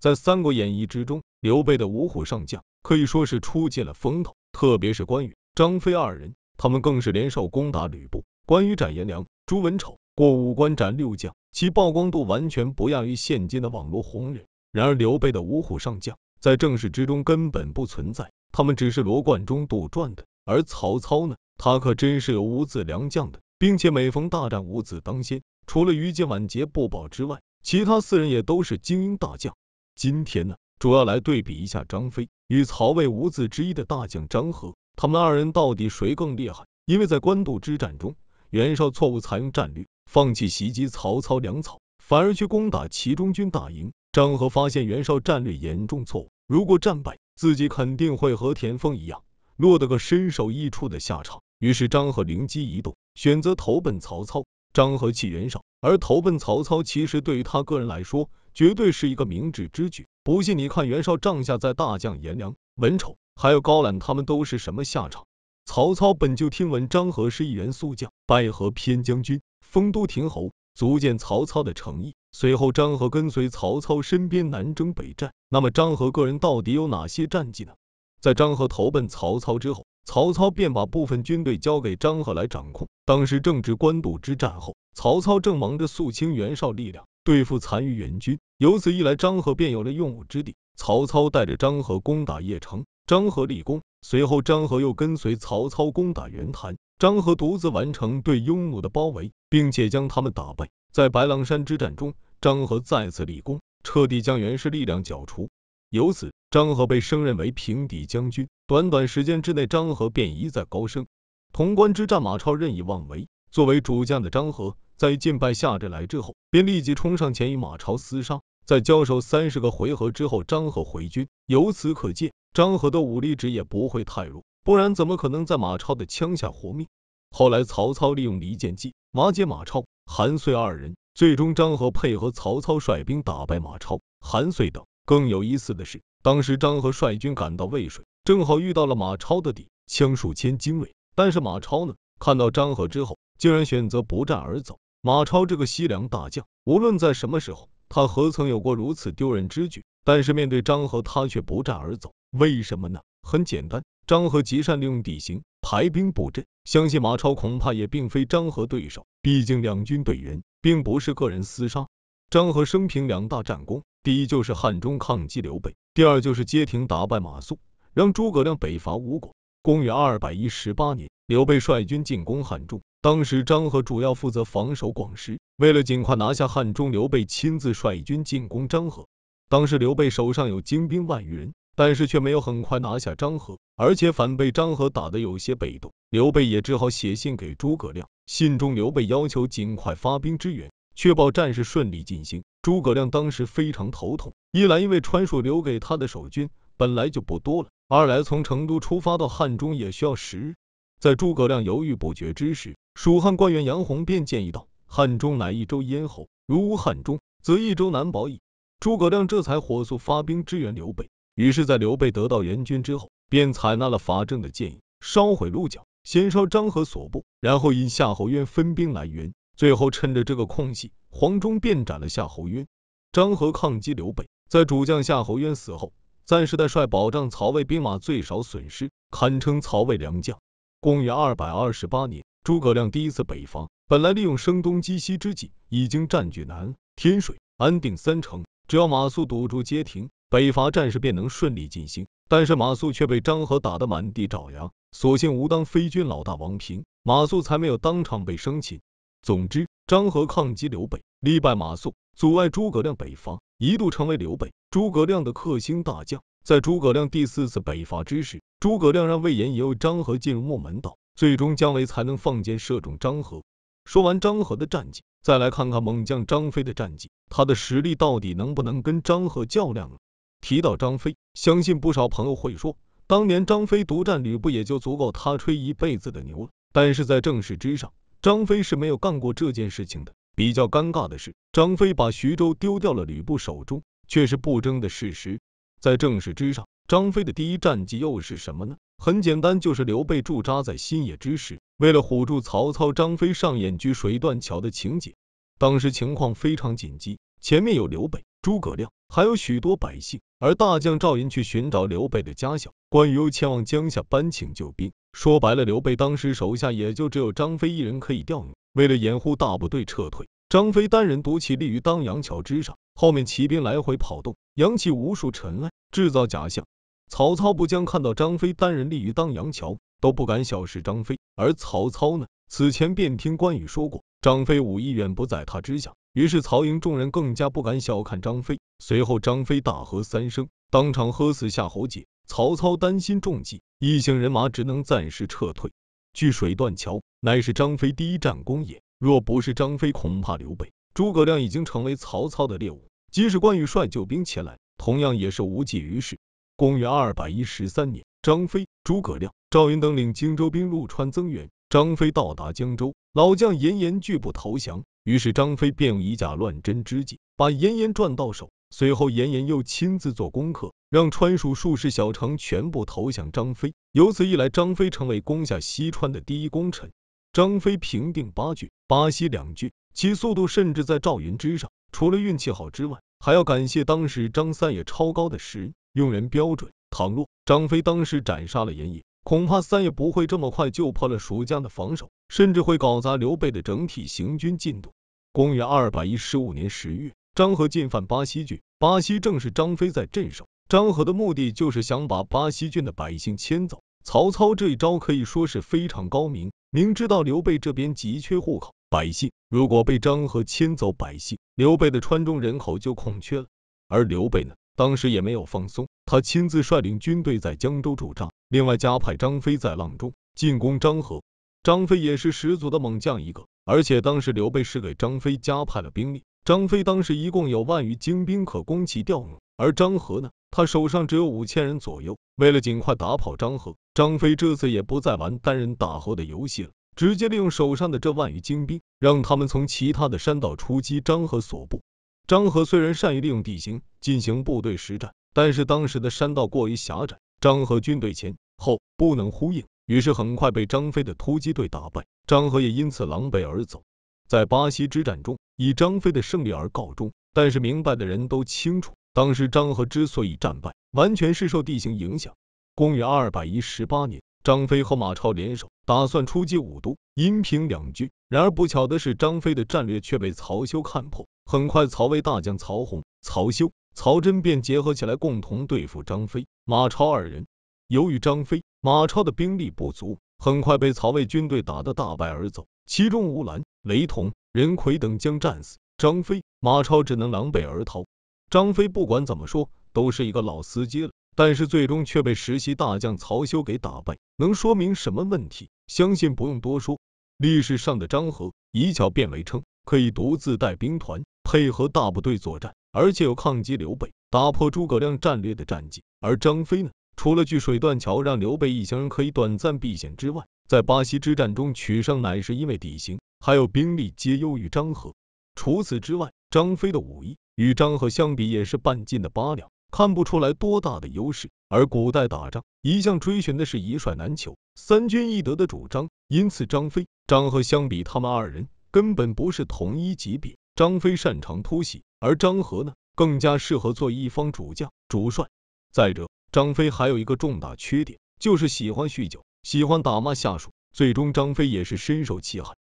在《三国演义》之中，刘备的五虎上将可以说是出尽了风头，特别是关羽、张飞二人，他们更是联手攻打吕布，关羽斩颜良、诛文丑，过五关斩六将，其曝光度完全不亚于现今的网络红人。然而，刘备的五虎上将在正史之中根本不存在，他们只是罗贯中杜撰的。而曹操呢，他可真是有五子良将的，并且每逢大战五子当先，除了于禁晚节不保之外，其他四人也都是精英大将。今天呢，主要来对比一下张飞与曹魏五子之一的大将张合，他们二人到底谁更厉害？因为在官渡之战中，袁绍错误采用战略，放弃袭击曹操粮草，反而去攻打齐中军大营。张合发现袁绍战略严重错误，如果战败，自己肯定会和田丰一样落得个身首异处的下场。于是张合灵机一动，选择投奔曹操。张合弃袁绍而投奔曹操，其实对于他个人来说。绝对是一个明智之举，不信你看袁绍帐下在大将颜良、文丑，还有高览，他们都是什么下场？曹操本就听闻张合是一员宿将，拜合偏将军、封都亭侯，足见曹操的诚意。随后，张合跟随曹操身边南征北战。那么，张合个人到底有哪些战绩呢？在张合投奔曹操之后，曹操便把部分军队交给张合来掌控。当时正值官渡之战后，曹操正忙着肃清袁绍力量。对付残余援军，由此一来，张合便有了用武之地。曹操带着张合攻打邺城，张合立功。随后，张合又跟随曹操攻打袁谭，张合独自完成对雍奴的包围，并且将他们打败。在白狼山之战中，张合再次立功，彻底将袁氏力量剿除。由此，张合被升任为平底将军。短短时间之内，张合便一再高升。潼关之战，马超任意妄为，作为主将的张合。在晋败下阵来之后，便立即冲上前与马超厮杀。在交手三十个回合之后，张合回军。由此可见，张合的武力值也不会太弱，不然怎么可能在马超的枪下活命？后来曹操利用离间计瓦解马超、韩遂二人，最终张合配合曹操率兵打败马超、韩遂等。更有意思的是，当时张合率军赶到渭水，正好遇到了马超的底枪数千精锐，但是马超呢，看到张合之后，竟然选择不战而走。马超这个西凉大将，无论在什么时候，他何曾有过如此丢人之举？但是面对张合，他却不战而走，为什么呢？很简单，张合极善利用地形排兵布阵，相信马超恐怕也并非张合对手，毕竟两军对人并不是个人厮杀。张合生平两大战功，第一就是汉中抗击刘备，第二就是街亭打败马谡，让诸葛亮北伐吴国。公元二百一十八年，刘备率军进攻汉中。当时张合主要负责防守广师，为了尽快拿下汉中，刘备亲自率军进攻张合。当时刘备手上有精兵万余人，但是却没有很快拿下张合，而且反被张合打得有些被动。刘备也只好写信给诸葛亮，信中刘备要求尽快发兵支援，确保战事顺利进行。诸葛亮当时非常头痛，一来因为川蜀留给他的守军本来就不多了，二来从成都出发到汉中也需要时。在诸葛亮犹豫不决之时，蜀汉官员杨洪便建议道：“汉中乃一州咽喉，如无汉中，则一州难保矣。”诸葛亮这才火速发兵支援刘备。于是，在刘备得到援军之后，便采纳了法正的建议，烧毁鹿角，先烧张合所部，然后引夏侯渊分兵来援。最后趁着这个空隙，黄忠便斩了夏侯渊。张合抗击刘备，在主将夏侯渊死后，暂时代帅保障曹魏兵马最少损失，堪称曹魏良将。公元二百二十八年。诸葛亮第一次北伐，本来利用声东击西之计，已经占据南天水、安定三城，只要马谡堵住街亭，北伐战事便能顺利进行。但是马谡却被张合打得满地找牙，所幸无当飞军老大王平，马谡才没有当场被生擒。总之，张合抗击刘备，力败马谡，阻碍诸葛亮北伐，一度成为刘备、诸葛亮的克星大将。在诸葛亮第四次北伐之时，诸葛亮让魏延引诱张合进入木门道。最终，姜维才能放箭射中张合。说完张合的战绩，再来看看猛将张飞的战绩，他的实力到底能不能跟张合较量呢？提到张飞，相信不少朋友会说，当年张飞独占吕布，也就足够他吹一辈子的牛了。但是在正史之上，张飞是没有干过这件事情的。比较尴尬的是，张飞把徐州丢掉了吕布手中，却是不争的事实。在正史之上，张飞的第一战绩又是什么呢？很简单，就是刘备驻扎在新野之时，为了唬住曹操，张飞上演居水断桥的情节。当时情况非常紧急，前面有刘备、诸葛亮，还有许多百姓，而大将赵云去寻找刘备的家小，关羽又前往江夏搬请救兵。说白了，刘备当时手下也就只有张飞一人可以调用。为了掩护大部队撤退，张飞单人独骑立于当阳桥之上，后面骑兵来回跑动，扬起无数尘埃，制造假象。曹操不将看到张飞单人立于当阳桥，都不敢小视张飞。而曹操呢，此前便听关羽说过，张飞武艺远不在他之下。于是曹营众人更加不敢小看张飞。随后张飞大喝三声，当场喝死夏侯杰。曹操担心中计，一行人马只能暂时撤退。据水断桥乃是张飞第一战功也。若不是张飞，恐怕刘备、诸葛亮已经成为曹操的猎物。即使关羽率救兵前来，同样也是无济于事。公元二百一十三年，张飞、诸葛亮、赵云等领荆州兵入川增援。张飞到达江州，老将严颜拒不投降，于是张飞便用以假乱真之计，把严颜赚到手。随后，严颜又亲自做功课，让川蜀数十小城全部投降张飞。由此一来，张飞成为攻下西川的第一功臣。张飞平定八郡、巴西两郡，其速度甚至在赵云之上。除了运气好之外，还要感谢当时张三爷超高的识人。用人标准，倘若张飞当时斩杀了严颜，恐怕三爷不会这么快就破了蜀家的防守，甚至会搞砸刘备的整体行军进度。公元二百一十五年十月，张合进犯巴西郡，巴西正是张飞在镇守，张合的目的就是想把巴西郡的百姓迁走。曹操这一招可以说是非常高明，明知道刘备这边急缺户口百姓，如果被张合迁走百姓，刘备的川中人口就空缺了，而刘备呢？当时也没有放松，他亲自率领军队在江州驻扎，另外加派张飞在阆中进攻张河。张飞也是十足的猛将一个，而且当时刘备是给张飞加派了兵力，张飞当时一共有万余精兵可供其调用。而张合呢，他手上只有五千人左右。为了尽快打跑张合，张飞这次也不再玩单人打猴的游戏了，直接利用手上的这万余精兵，让他们从其他的山道出击张合所部。张合虽然善于利用地形。进行部队实战，但是当时的山道过于狭窄，张合军队前后不能呼应，于是很快被张飞的突击队打败，张合也因此狼狈而走。在巴西之战中，以张飞的胜利而告终，但是明白的人都清楚，当时张合之所以战败，完全是受地形影响。公元二百一十八年，张飞和马超联手，打算出击武都阴平两军，然而不巧的是，张飞的战略却被曹休看破，很快曹魏大将曹洪、曹休。曹真便结合起来共同对付张飞、马超二人。由于张飞、马超的兵力不足，很快被曹魏军队打得大败而走。其中吴兰、雷同、任奎等将战死，张飞、马超只能狼狈而逃。张飞不管怎么说都是一个老司机了，但是最终却被实习大将曹休给打败，能说明什么问题？相信不用多说。历史上的张合以巧变为称，可以独自带兵团配合大部队作战。而且有抗击刘备、打破诸葛亮战略的战绩。而张飞呢，除了据水断桥让刘备一行人可以短暂避险之外，在巴西之战中取胜乃是因为地形，还有兵力皆优于张合。除此之外，张飞的武艺与张合相比也是半斤的八两，看不出来多大的优势。而古代打仗一向追寻的是“一帅难求，三军易得”的主张，因此张飞、张合相比，他们二人根本不是同一级别。张飞擅长突袭。而张合呢，更加适合做一方主将、主帅。再者，张飞还有一个重大缺点，就是喜欢酗酒，喜欢打骂下属，最终张飞也是深受其害。